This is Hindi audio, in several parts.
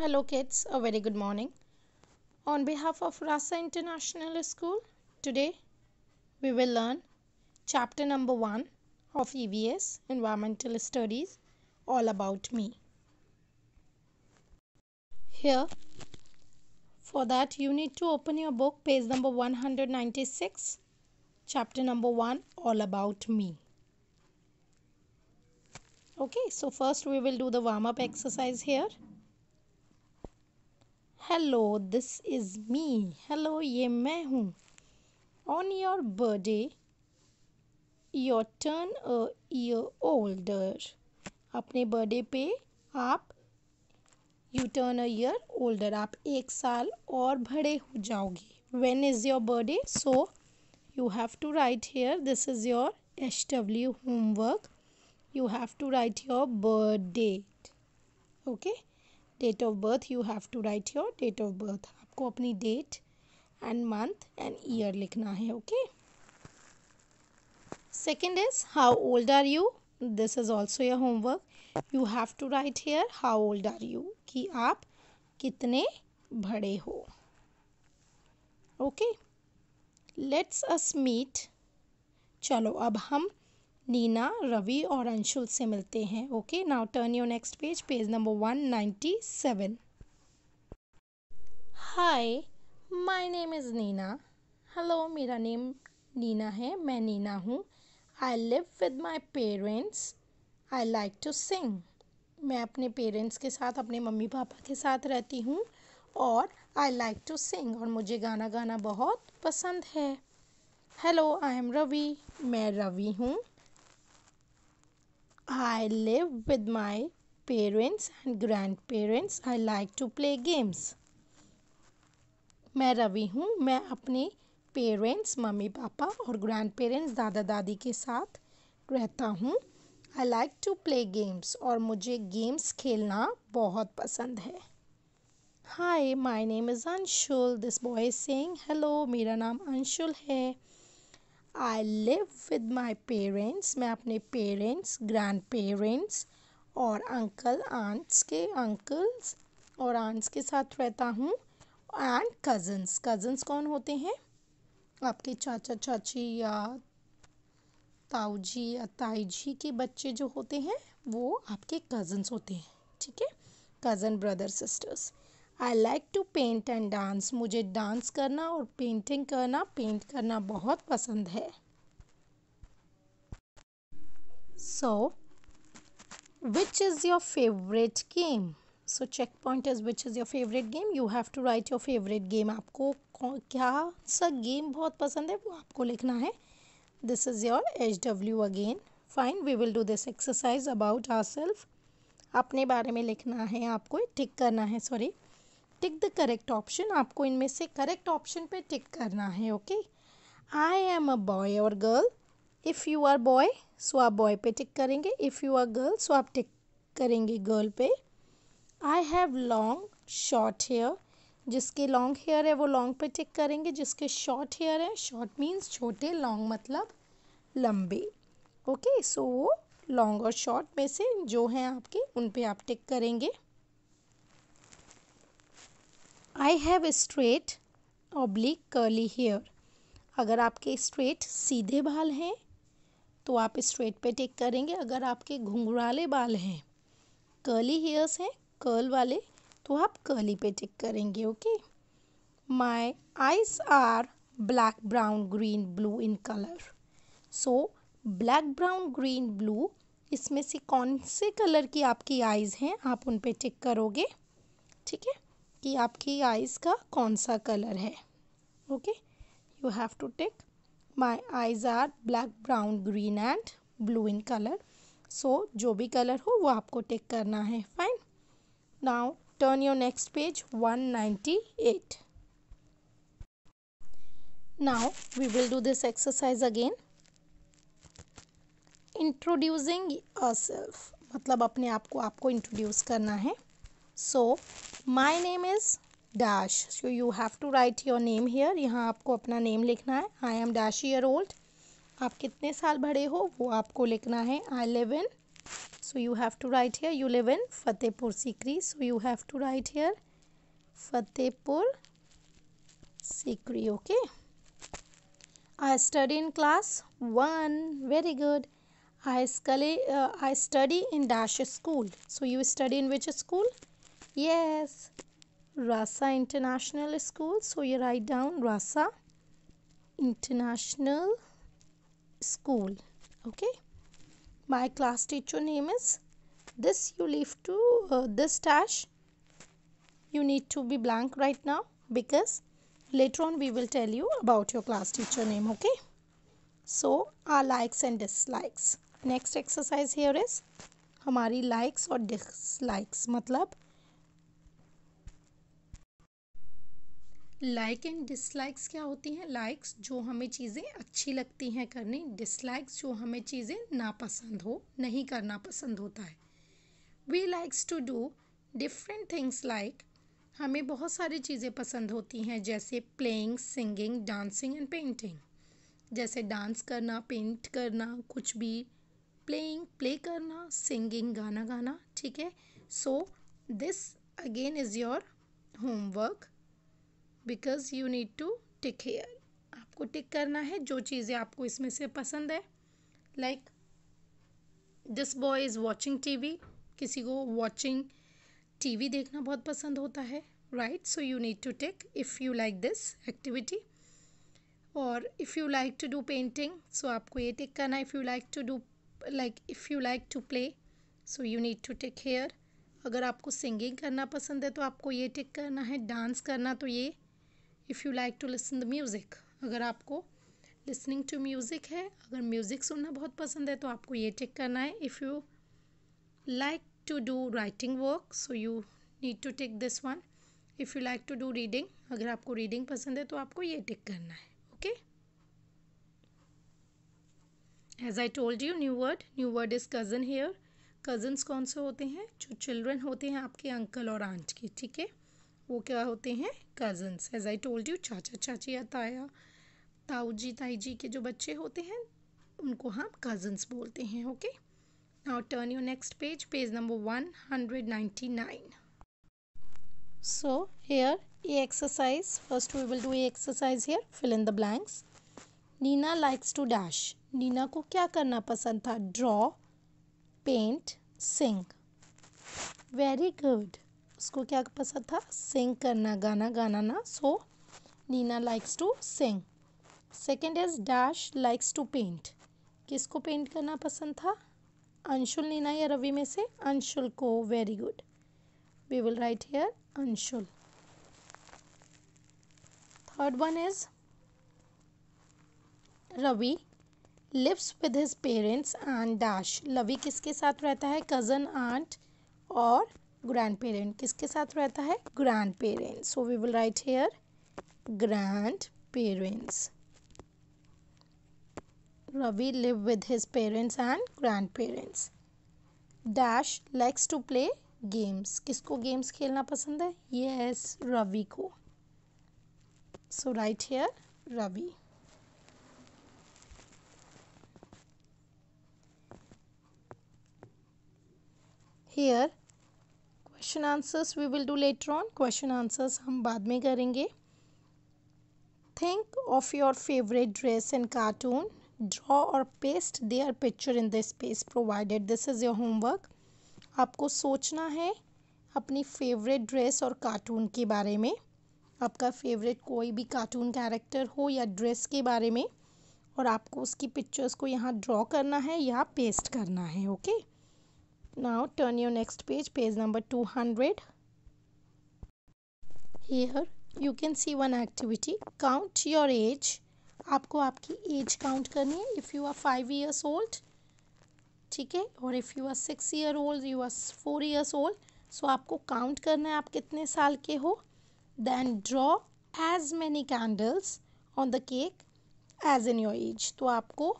Hello kids, a very good morning. On behalf of Rasa International School, today we will learn chapter number 1 of EVS Environmental Studies All About Me. Here for that you need to open your book page number 196 chapter number 1 All About Me. Okay, so first we will do the warm up exercise here. Hello this is me hello ये मैं हूँ on your birthday your turn a year older अपने बर्थडे पे आप you turn a year older आप एक साल और बड़े हो जाओगे when is your birthday so have to write here this is your H W homework you have to write your birth date okay date of birth you have to write your date of birth आपको अपनी date and month and year लिखना है okay second is how old are you this is also your homework you have to write here how old are you कि आप कितने बड़े हो ओके लेट्स अस मीट चलो अब हम नीना रवि और अंशुल से मिलते हैं okay now turn your next page page number one ninety seven hi my name is Neena hello मेरा नेम नीना है मैं नीना हूँ I live with my parents I like to sing मैं अपने पेरेंट्स के साथ अपने मम्मी पापा के साथ रहती हूँ और आई लाइक टू सिंग और मुझे गाना गाना बहुत पसंद है हेलो आई एम रवि मैं रवि हूँ I live with my parents and grandparents. I like to play games. मैं रवि हूँ मैं अपने पेरेंट्स मम्मी पापा और ग्रैंड पेरेंट्स दादा दादी के साथ रहता हूँ I like to play games और मुझे गेम्स खेलना बहुत पसंद है hi my name is Anshul this boy is saying hello मेरा नाम अंशुल है I live with my parents मैं अपने पेरेंट्स ग्रैंड पेरेंट्स और अंकल आंट्स के अंकल्स और आंट्स के साथ रहता हूँ एंड कज़न्स कज़न्स कौन होते हैं आपके चाचा चाची या ताऊ जी या ताई जी के बच्चे जो होते हैं वो आपके कज़न्स होते हैं ठीक है cousin brother sisters I like to paint and dance मुझे डांस करना और पेंटिंग करना पेंट करना बहुत पसंद है so which is your favourite game so checkpoint is which is your favourite game you have to write your favourite game आपको क्या सा गेम बहुत पसंद है वो आपको लिखना है this is your H W again fine we will do this exercise about our self अपने बारे में लिखना है आपको टिक करना है sorry tick the correct option आपको इनमें से करेक्ट ऑप्शन पे टिक करना है okay I am a boy और girl if you are boy so आप बॉय पे टिक करेंगे if you are girl so आप टिक करेंगे गर्ल पे I have long short hair जिसके लॉन्ग हेयर है वो लॉन्ग पे टिक करेंगे जिसके शॉर्ट हेयर है शॉर्ट मीन्स छोटे लॉन्ग मतलब लंबे ओके सो वो लॉन्ग और शॉर्ट में से जो हैं आपके उन पे आप टिक करेंगे I have straight oblique curly hair अगर आपके स्ट्रेट सीधे बाल हैं तो आप स्ट्रेट पे टिक करेंगे अगर आपके घुंघराले बाल हैं कर्ली हेयर्स हैं कर्ल वाले तो आप कर्ली पे टिक करेंगे okay my eyes are black brown green blue in colour so black brown green blue इसमें से कौन से कलर की आपकी आइज़ हैं आप उन पे टिक करोगे ठीक है कि आपकी आइज़ का कौन सा कलर है okay you have to take my eyes are black brown green and blue in colour so जो भी कलर हो वो आपको टेक करना है fine now turn your next page one ninety now we will do this exercise again introducing introducing self मतलब अपने आप को आपको इंट्रोड्यूस करना है so my name is dash so you have to write your name here यहाँ आपको अपना नेम लिखना है I am dash year old आप कितने साल बड़े हो वो आपको लिखना है I live in so you have to write here you live in Fatehpur Sikri so you have to write here Fatehpur Sikri okay I study in class one very good I scale I study in dash school so you study in which school Yes, Rasa International School. So you write down Rasa International School. Okay. My class teacher name is this you leave to uh, this dash you need to be blank right now because later on we will tell you about your class teacher name okay so our likes and dislikes next exercise here is हमारी likes और dislikes मतलब लाइक एंड डिसलाइक्स क्या होती हैं लाइक्स जो हमें चीज़ें अच्छी लगती हैं करनी डिसलाइक्स जो हमें चीज़ें नापसंद हो नहीं करना पसंद होता है we likes to do different things like हमें बहुत सारी चीज़ें पसंद होती हैं जैसे playing singing dancing and painting जैसे डांस करना पेंट करना कुछ भी प्लेइंग प्ले करना सिंगिंग गाना गाना ठीक है so this again is your homework because you need to tick here आपको टिक करना है जो चीज़ें आपको इसमें से पसंद है like this boy is watching V किसी को वॉचिंग वी देखना बहुत पसंद होता है right so you need to tick if you like this activity और if you like to do painting so आपको ये टिक करना है if you like to do like if you like to play so you need to take here अगर आपको सिंगिंग करना पसंद है तो आपको ये टिक करना है डांस करना तो ये if you like to listen the music अगर आपको लिसनिंग टू म्यूज़िक है अगर म्यूज़िक सुनना बहुत पसंद है तो आपको ये टिक करना है if you like to do writing work so you need to tick this one if you like to do reading अगर आपको रीडिंग पसंद है तो आपको ये टिक करना है okay as I told you new word new word is cousin here cousins कौन से होते हैं जो चिल्ड्रन होते हैं आपके अंकल और आंट के ठीक है वो क्या होते हैं cousins as I told you चाचा चाची या ताया ताऊ जी ताई जी के जो बच्चे होते हैं उनको हम कज़न्स बोलते हैं okay now turn you next page page number one hundred ninety nine so here a exercise first we will do a exercise here fill in the blanks Neena likes to dash Neena को क्या करना पसंद था draw paint sing very good उसको क्या पसंद था सिंग करना गाना गाना ना so Neena likes to sing second is dash likes to paint किसको पेंट करना पसंद था अंशुल नीना या रवि में से अंशुल को very good we will write here Anshul third one is Ravi lives with his parents and dash Ravi किसके साथ रहता है कज़न आंट और ग्रैंड पेरेंट किसके साथ रहता है grand parent so we will write here grand parents Ravi live with his parents and grand parents dash likes to play games किसको गेम्स खेलना पसंद है यस रवि को so write here Ravi here question answers we will do later on question answers हम बाद में करेंगे of your favourite dress and cartoon draw और paste their picture in the space provided this is your homework आपको सोचना है अपनी फेवरेट ड्रेस और कार्टून के बारे में आपका फेवरेट कोई भी कार्टून कैरेक्टर हो या ड्रेस के बारे में और आपको उसकी पिक्चर्स को यहाँ ड्रॉ करना है या पेस्ट करना है okay okay? Now turn your next page, page number 200. Here you can see one activity, count your age. आपको आपकी एज काउंट करनी है if you are five years old ठीक है और if you are six year old you are four years old so आपको काउंट करना है आप कितने साल के हो then draw as many candles on the cake as in your age तो आपको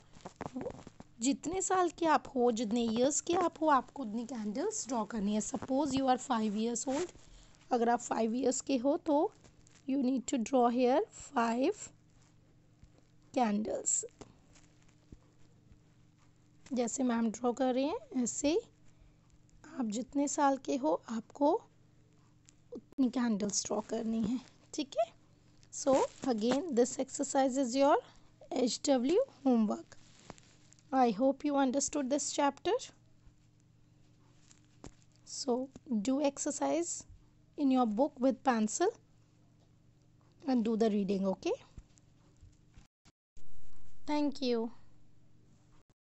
जितने साल के आप हो जितने इयर्स के आप हो आपको उतनी कैंडल्स ड्रॉ करनी है suppose you are five years old अगर आप फाइव ईयर्स के हो तो you need to draw here five candles जैसे मैम ड्रॉ कर रहे हैं ऐसे आप जितने साल के हो आपको उतनी कैंडल्स ड्रॉ करनी है ठीक है so again this exercise is your H W homework I hope you understood this chapter. So do exercise in your book with pencil and do the reading okay thank you